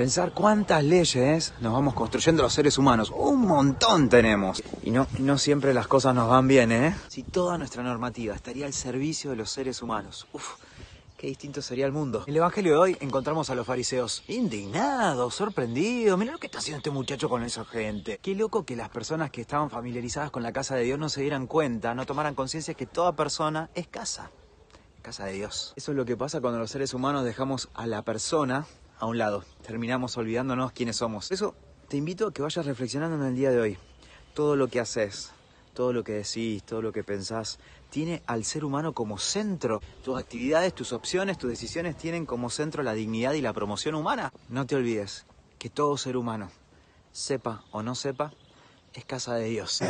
Pensar cuántas leyes nos vamos construyendo los seres humanos. Un montón tenemos. Y no, no siempre las cosas nos van bien, ¿eh? Si toda nuestra normativa estaría al servicio de los seres humanos. Uf, qué distinto sería el mundo. En el Evangelio de hoy encontramos a los fariseos indignados, sorprendidos. Mira lo que está haciendo este muchacho con esa gente. Qué loco que las personas que estaban familiarizadas con la casa de Dios no se dieran cuenta, no tomaran conciencia que toda persona es casa. Casa de Dios. Eso es lo que pasa cuando los seres humanos dejamos a la persona a un lado. Terminamos olvidándonos quiénes somos. eso te invito a que vayas reflexionando en el día de hoy. Todo lo que haces, todo lo que decís, todo lo que pensás, tiene al ser humano como centro. Tus actividades, tus opciones, tus decisiones tienen como centro la dignidad y la promoción humana. No te olvides que todo ser humano, sepa o no sepa, es casa de Dios.